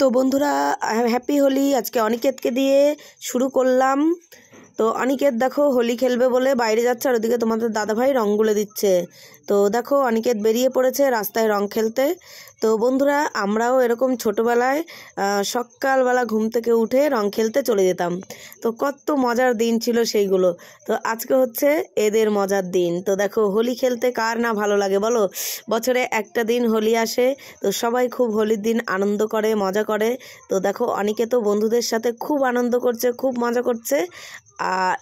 তো বন্ধুরা হ্যাপি হোলি আজকে অনিকেতকে দিয়ে শুরু করলাম তো অনিকেত দেখো হোলি খেলবে বলে বাইরে যাচ্ছে আর ওদিকে তোমাদের দাদাভাই রং গুলে দিচ্ছে তো দেখো অনিকেত বেরিয়ে পড়েছে রাস্তায় রং খেলতে তো বন্ধুরা আমরাও এরকম ছোটোবেলায় সকালবেলা ঘুম থেকে উঠে রং খেলতে চলে যেতাম তো কত মজার দিন ছিল সেইগুলো তো আজকে হচ্ছে এদের মজার দিন তো দেখো হোলি খেলতে কার না ভালো লাগে বলো বছরে একটা দিন হোলি আসে তো সবাই খুব হোলির দিন আনন্দ করে মজা করে তো দেখো অনিকেতও বন্ধুদের সাথে খুব আনন্দ করছে খুব মজা করছে আর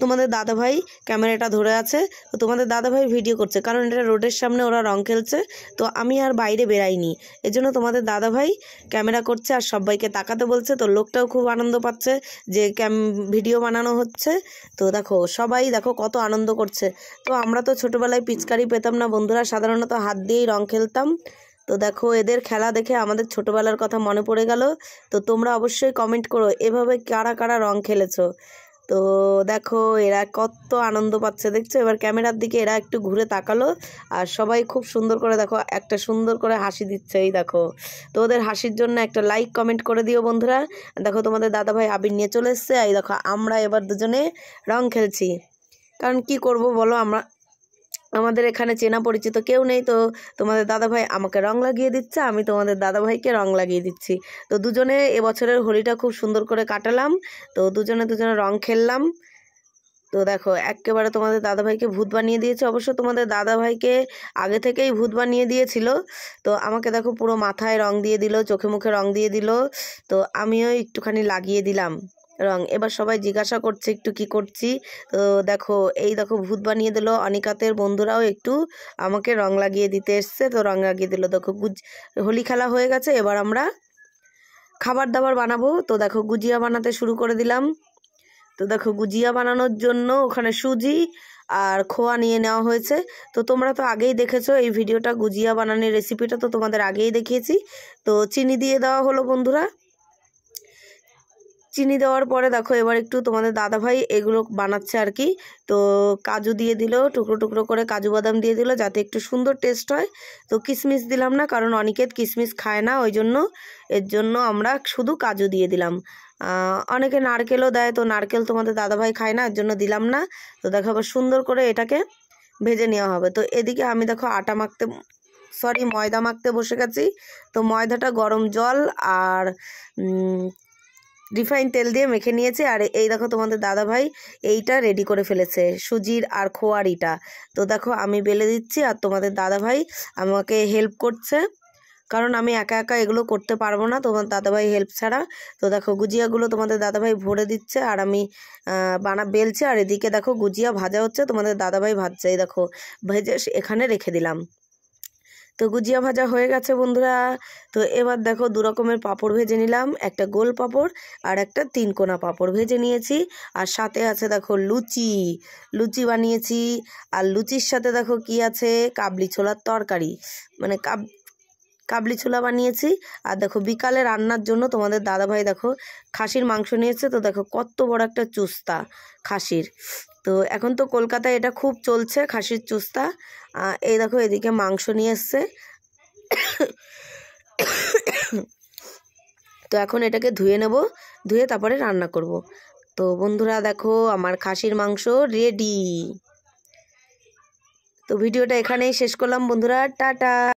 তোমাদের দাদাভাই ক্যামেরাটা ধরে আছে তো তোমাদের দাদাভাই ভিডিও করছে কারণ এটা রোডের সামনে ওরা রং খেলছে তো আমি আর বাইরে বেরাইনি এজন্য তোমাদের দাদাভাই ক্যামেরা করছে আর সবাইকে তাকাতে বলছে তো লোকটাও খুব আনন্দ পাচ্ছে যে ক্যাম ভিডিও বানানো হচ্ছে তো দেখো সবাই দেখো কত আনন্দ করছে তো আমরা তো ছোটোবেলায় পিচকারি পেতাম না বন্ধুরা সাধারণত হাত দিয়েই রং খেলতাম তো দেখো এদের খেলা দেখে আমাদের ছোটোবেলার কথা মনে পড়ে গেল তো তোমরা অবশ্যই কমেন্ট করো এভাবে কারা কারা রং খেলেছো তো দেখো এরা কত আনন্দ পাচ্ছে দেখছো এবার ক্যামেরার দিকে এরা একটু ঘুরে তাকালো আর সবাই খুব সুন্দর করে দেখো একটা সুন্দর করে হাসি দিচ্ছে এই দেখো তো ওদের হাসির জন্য একটা লাইক কমেন্ট করে দিও বন্ধুরা দেখো তোমাদের দাদাভাই আবির নিয়ে চলে এসছে এই দেখো আমরা এবার দুজনে রং খেলছি কারণ কি করব বলো আমরা আমাদের এখানে চেনা পরিচিত কেউ নেই তো তোমাদের দাদাভাই আমাকে রং লাগিয়ে দিচ্ছে আমি তোমাদের দাদাভাইকে রং লাগিয়ে দিচ্ছি তো দুজনে এবছরের হোলিটা খুব সুন্দর করে কাটালাম তো দুজনে দুজনে রং খেললাম তো দেখো একেবারে তোমাদের দাদাভাইকে ভূত বানিয়ে দিয়েছে অবশ্য তোমাদের দাদাভাইকে আগে থেকেই ভূত বানিয়ে দিয়েছিল তো আমাকে দেখো পুরো মাথায় রং দিয়ে দিল চোখে মুখে রং দিয়ে দিল তো আমিও একটুখানি লাগিয়ে দিলাম রং এবার সবাই জিজ্ঞাসা করছে একটু কি করছি তো দেখো এই দেখো ভূত বানিয়ে দিল অনিকাতের বন্ধুরাও একটু আমাকে রং লাগিয়ে দিতে এসছে তো রং লাগিয়ে দিল দেখো গুজ হোলি খেলা হয়ে গেছে এবার আমরা খাবার দাবার বানাবো তো দেখো গুজিয়া বানাতে শুরু করে দিলাম তো দেখো গুজিয়া বানানোর জন্য ওখানে সুজি আর খোয়া নিয়ে নেওয়া হয়েছে তো তোমরা তো আগেই দেখেছো এই ভিডিওটা গুজিয়া বানানোর রেসিপিটা তো তোমাদের আগেই দেখিয়েছি তো চিনি দিয়ে দেওয়া হলো বন্ধুরা চিনি দেওয়ার পরে দেখো এবার একটু তোমাদের দাদাভাই এগুলো বানাচ্ছে আর কি তো কাজু দিয়ে দিল টুকরো টুকরো করে কাজু বাদাম দিয়ে দিল যাতে একটু সুন্দর টেস্ট হয় তো কিশমিশ দিলাম না কারণ অনেকের কিশমিশ খায় না ওই জন্য এর জন্য আমরা শুধু কাজু দিয়ে দিলাম অনেকে নারকেলও দেয় তো নারকেল তোমাদের দাদাভাই খায় না এর জন্য দিলাম না তো দেখো আবার সুন্দর করে এটাকে ভেজে নেওয়া হবে তো এদিকে আমি দেখো আটা মাখতে সরি ময়দা মাখতে বসে গেছি তো ময়দাটা গরম জল আর রিফাইন তেল দিয়ে মেখে নিয়েছি আর এই দেখো তোমাদের দাদা ভাই এইটা রেডি করে ফেলেছে সুজির আর খোয়ারিটা তো দেখো আমি বেলে দিচ্ছি আর তোমাদের দাদা ভাই আমাকে হেল্প করছে কারণ আমি একা একা এগুলো করতে পারবো না তোমার দাদাভাই হেল্প ছাড়া তো দেখো গুজিয়াগুলো তোমাদের দাদাভাই ভরে দিচ্ছে আর আমি বানা বেলছে আর এদিকে দেখো গুজিয়া ভাজা হচ্ছে তোমাদের দাদাভাই ভাজছে এই দেখো ভেজে এখানে রেখে দিলাম তো গুজিয়া ভাজা হয়ে গেছে বন্ধুরা তো এবার দেখো দু রকমের পাঁপড় ভেজে নিলাম একটা গোল পাঁপড় আর একটা তিন কোনা পাপড় ভেজে নিয়েছি আর সাথে আছে দেখো লুচি লুচি বানিয়েছি আর লুচির সাথে দেখো কি আছে কাবলি ছোলার তরকারি মানে কাব কাবলি ছোলা বানিয়েছি আর দেখো বিকালে রান্নার জন্য তোমাদের দাদাভাই দেখো খাসির মাংস নিয়েছে তো দেখো কত বড় একটা চুস্তা খাসির তো এখন তো কলকাতায় এটা খুব চলছে খাসির চুস্তা এই দেখো এদিকে মাংস নিয়ে এসছে তো এখন এটাকে ধুয়ে নেব ধুয়ে তারপরে রান্না করব তো বন্ধুরা দেখো আমার খাসির মাংস রেডি তো ভিডিওটা এখানেই শেষ করলাম বন্ধুরা টাটা